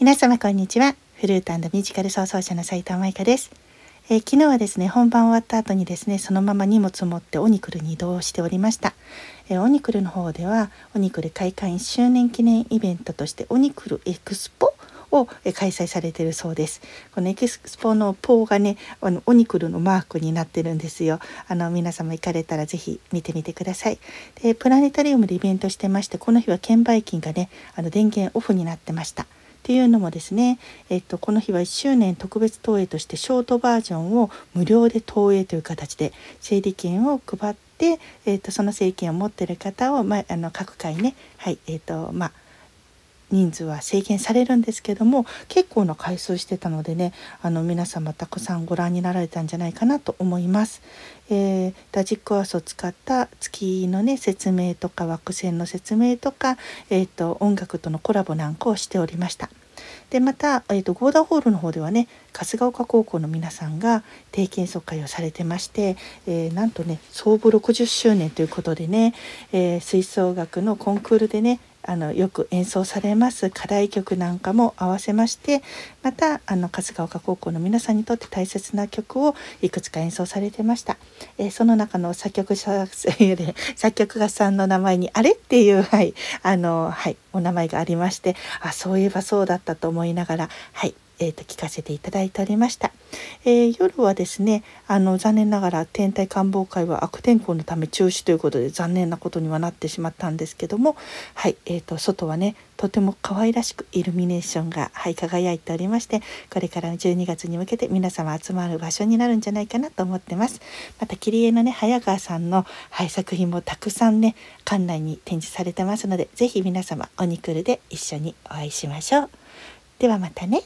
皆様こんにちはフルートミュージカル創造者の斉藤舞香です、えー、昨日はですね本番終わった後にですねそのまま荷物を持ってオニクルに移動しておりました、えー、オニクルの方ではオニクル開館1周年記念イベントとしてオニクルエクスポを開催されてるそうです。このエキスポのポーがね、あのオニクルのマークになってるんですよ。あの皆様行かれたらぜひ見てみてください。で、プラネタリウムでイベントしてまして、この日は券売機がね、あの電源オフになってました。っていうのもですね、えっと、この日は1周年特別投影としてショートバージョンを無料で投影という形で整理券を配って、えっと、その整理券を持ってる方を、まあ、あの各回ね、はいえっとまあ人数は制限されるんですけども結構な回数してたのでねあの皆様たくさんご覧になられたんじゃないかなと思います。えー、ダジックアースを使った月のね説明とか惑星の説明とか、えーと、音楽とのコラボなんかをしておりました。でまた、えーと、ゴーダホールの方ではね春日岡高校の皆さんが定期演奏会をされてまして、えー、なんとね創部60周年ということでね、えー、吹奏楽のコンクールでねあのよく演奏されます課題曲なんかも合わせましてまたあの春日丘高校の皆さんにとって大切な曲をいくつか演奏されてました、えー、その中の作曲者 作曲家さんの名前に「あれ?」っていう、はいあのはい、お名前がありましてあそういえばそうだったと思いながらはいえーと、聞かせていただいておりました、えー、夜はですねあの残念ながら天体観望会は悪天候のため中止ということで残念なことにはなってしまったんですけどもはい、えーと、と外はねとても可愛らしくイルミネーションが、はい、輝いておりましてこれからの12月に向けて皆様集まる場所になるんじゃないかなと思ってますまた切り絵のね早川さんの、はい、作品もたくさんね館内に展示されてますので是非皆様オニクルで一緒にお会いしましょうではまたね。